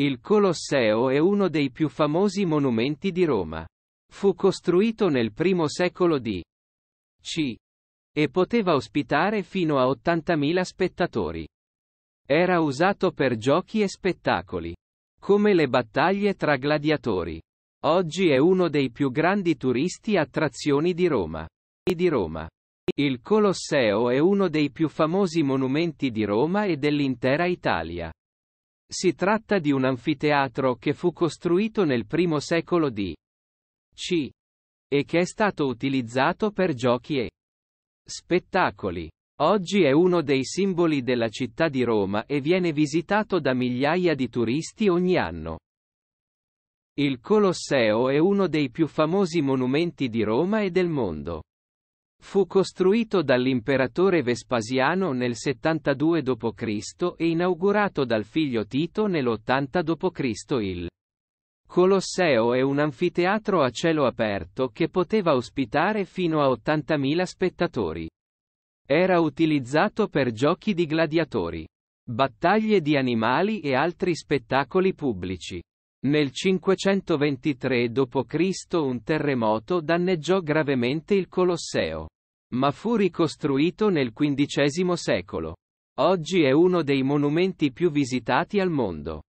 Il Colosseo è uno dei più famosi monumenti di Roma. Fu costruito nel I secolo di C. E poteva ospitare fino a 80.000 spettatori. Era usato per giochi e spettacoli. Come le battaglie tra gladiatori. Oggi è uno dei più grandi turisti attrazioni di Roma. Di Roma. Il Colosseo è uno dei più famosi monumenti di Roma e dell'intera Italia. Si tratta di un anfiteatro che fu costruito nel I secolo di C. e che è stato utilizzato per giochi e spettacoli. Oggi è uno dei simboli della città di Roma e viene visitato da migliaia di turisti ogni anno. Il Colosseo è uno dei più famosi monumenti di Roma e del mondo. Fu costruito dall'imperatore Vespasiano nel 72 d.C. e inaugurato dal figlio Tito nell'80 d.C. Il Colosseo è un anfiteatro a cielo aperto che poteva ospitare fino a 80.000 spettatori. Era utilizzato per giochi di gladiatori, battaglie di animali e altri spettacoli pubblici. Nel 523 d.C. un terremoto danneggiò gravemente il Colosseo. Ma fu ricostruito nel XV secolo. Oggi è uno dei monumenti più visitati al mondo.